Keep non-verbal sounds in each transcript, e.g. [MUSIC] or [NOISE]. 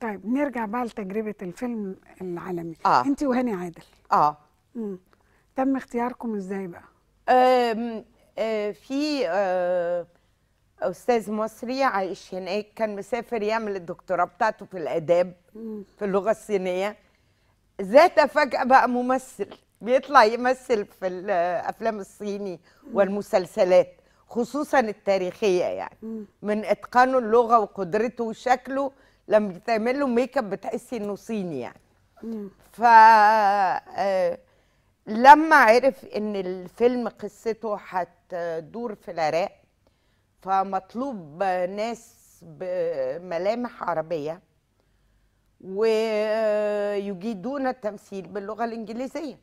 طيب نرجع بقى لتجربه الفيلم العالمي آه. انت وهاني عادل اه مم. تم اختياركم ازاي بقى آم آه في آه استاذ مصري عايش هناك كان مسافر يعمل الدكتوراه بتاعته في الاداب مم. في اللغه الصينيه ذات فجاه بقى ممثل بيطلع يمثل في الافلام الصيني والمسلسلات خصوصا التاريخيه يعني من اتقانه اللغه وقدرته وشكله لما بتعمل له ميك اب بتحسي انه صيني يعني ف آه، لما عرف ان الفيلم قصته هتدور في العراق فمطلوب ناس بملامح عربيه ويجيدون التمثيل باللغه الانجليزيه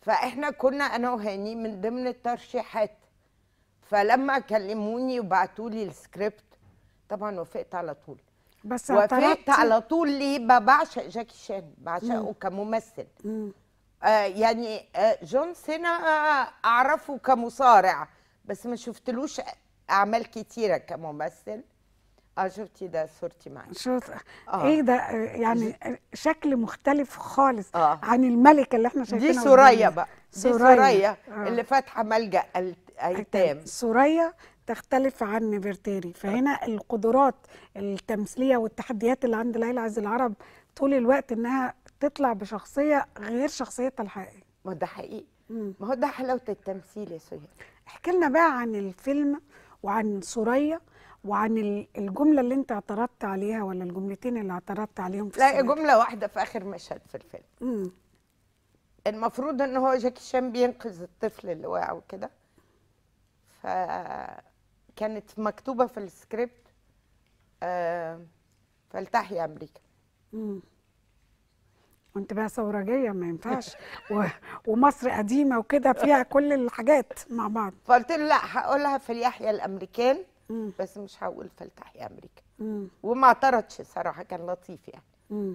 فاحنا كنا انا وهاني من ضمن الترشيحات فلما كلموني وبعتولي السكريبت طبعا وافقت على طول بس وافقت على طول ليه بعشق جاكي شان بعشقه كممثل آه يعني آه جون سينا آه اعرفه كمصارع بس ما شفتلوش اعمال كتيره كممثل اه شفتي ده صورتي معاك شوف آه. ايه ده آه، يعني شكل مختلف خالص آه. عن الملكه اللي احنا شايفينها دي سوريا بقى دي سوريا. آه. اللي فاتحه ملجا ايتام سوريا تختلف عن فيرتيري آه. فهنا القدرات التمثيليه والتحديات اللي عند ليلى عز العرب طول الوقت انها تطلع بشخصيه غير شخصيتها الحقيقيه ما ده حقيقي ما هو ده حلاوه التمثيل يا سهيل احكي لنا بقى عن الفيلم وعن سوريا وعن الجمله اللي انت اعترضت عليها ولا الجملتين اللي اعترضت عليهم في لا جمله واحده في اخر مشهد في الفيلم مم. المفروض ان هو جاكي شان بينقذ الطفل اللي واقع وكده ف كانت مكتوبه في السكريبت آه امريكا وانت بقى ثورجيه ما ينفعش [LAUGHS] و... ومصر قديمه وكده فيها كل الحاجات مع بعض فقلت له لا هقولها في اليحيى الامريكان مم. بس مش هقول فلتحي امريكا مم. وما اعترضش صراحه كان لطيف يعني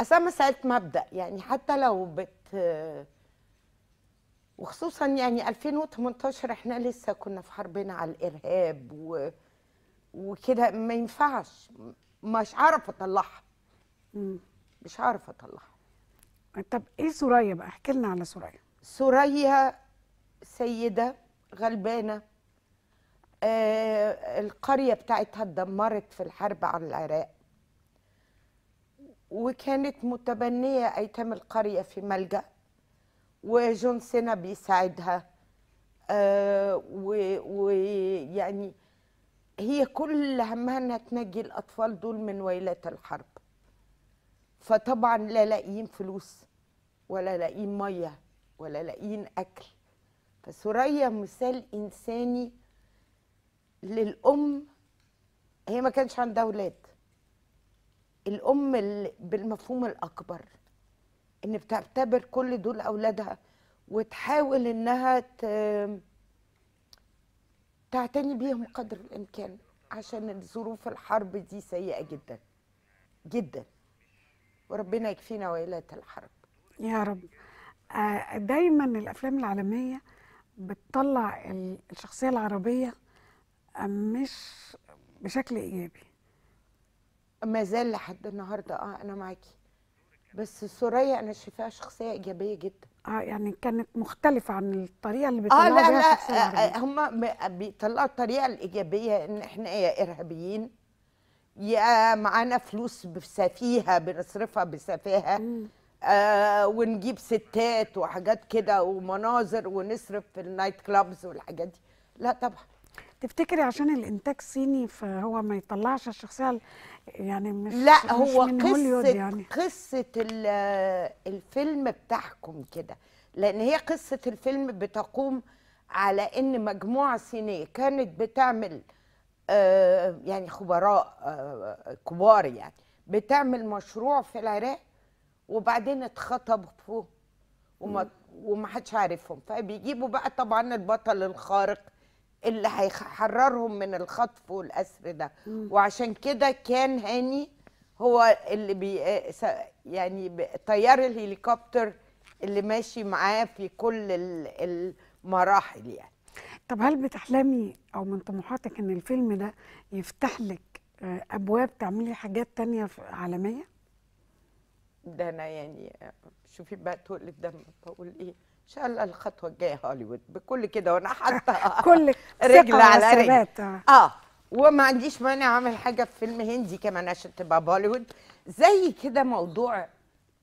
اسامه سالت مبدا يعني حتى لو بت وخصوصا يعني 2018 احنا لسه كنا في حربنا على الارهاب و... وكده ما ينفعش مش عارفه اطلعها مش عارفه اطلعها طب ايه سوريا بقى احكي لنا على سوريا سوريا سيده غلبانه آه القريه بتاعتها اتدمرت في الحرب على العراق وكانت متبنيه ايتام القريه في ملجأ وجون سينا بيساعدها آه، ويعني هي كل همها انها تنجي الاطفال دول من ويلات الحرب فطبعا لا لاقيين فلوس ولا لاقيين ميه ولا لاقيين اكل فسوريا مثال انساني للام هي ما كانش عندها اولاد الام بالمفهوم الاكبر ان بتعتبر كل دول اولادها وتحاول انها تعتني بيهم قدر الامكان عشان ظروف الحرب دي سيئه جدا جدا وربنا يكفينا ويلات الحرب يا رب آه، دايما الافلام العالميه بتطلع الشخصيه العربيه آه، مش بشكل ايجابي ما زال لحد النهارده اه انا معاكي بس سوريا انا شايفاها شخصيه ايجابيه جدا اه يعني كانت مختلفه عن الطريقه اللي بيطلعوا بيها اه لا لا آه، آه، هم بيطلعوا الطريقه الايجابيه ان احنا يا ارهابيين يا معانا فلوس بسفيها بنصرفها بسفاهه آه ونجيب ستات وحاجات كده ومناظر ونصرف في النايت كلابز والحاجات دي لا طبعا تفتكري عشان الانتاج صيني فهو ما يطلعش الشخصيه يعني مش لا مش هو قصه يعني. قصه الفيلم بتحكم كده لان هي قصه الفيلم بتقوم على ان مجموعه صينيه كانت بتعمل آه، يعني خبراء آه، كبار يعني بتعمل مشروع في العراق وبعدين اتخطبوا وما ومحدش عارفهم فبيجيبوا بقى طبعا البطل الخارق اللي هيحررهم من الخطف والاسر ده مم. وعشان كده كان هاني هو اللي بي يعني طيار الهليكوبتر اللي ماشي معاه في كل المراحل يعني طب هل بتحلمي او من طموحاتك ان الفيلم ده يفتح لك آه، ابواب تعملي حاجات تانية عالميه ده انا يعني آه، شوفي بقى تقلب الدم بقول ايه ان شاء الله الخطوه الجايه هوليوود بكل كده وانا حاطه [LAUGHS] كل رجل على رجل آه. اه وما عنديش مانع اعمل حاجه في فيلم هندي كمان عشان تبقى بوليوود زي كده موضوع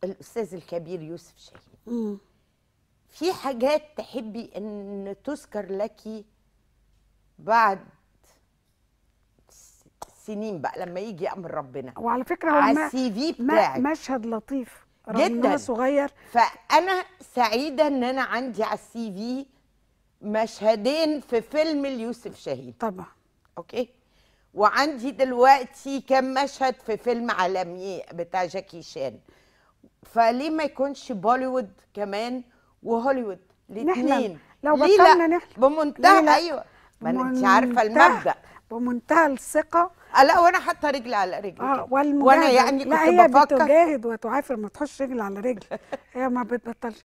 الاستاذ الكبير يوسف شاهين في حاجات تحبي ان تذكر لك بعد سنين بقى لما يجي امر ربنا وعلى فكره هو على السي في بتاعك مشهد لطيف جدا صغير فانا سعيده ان انا عندي على السي في مشهدين في فيلم اليوسف شاهين طبعا اوكي وعندي دلوقتي كم مشهد في فيلم عالمي بتاع جاكي شان فليه ما يكونش بوليوود كمان وهوليوود الاثنين لو بطلنا نحلم بمنتهى ايوه ما انت عارفه المبدا بمنتهى الثقه آه، لا وانا حاطه رجل على رجل اه والمجاهد. وانا يعني كنت لا هي بفكر بتجاهد وتعافر ما تحطش رجل على رجل هي ما بتبطلش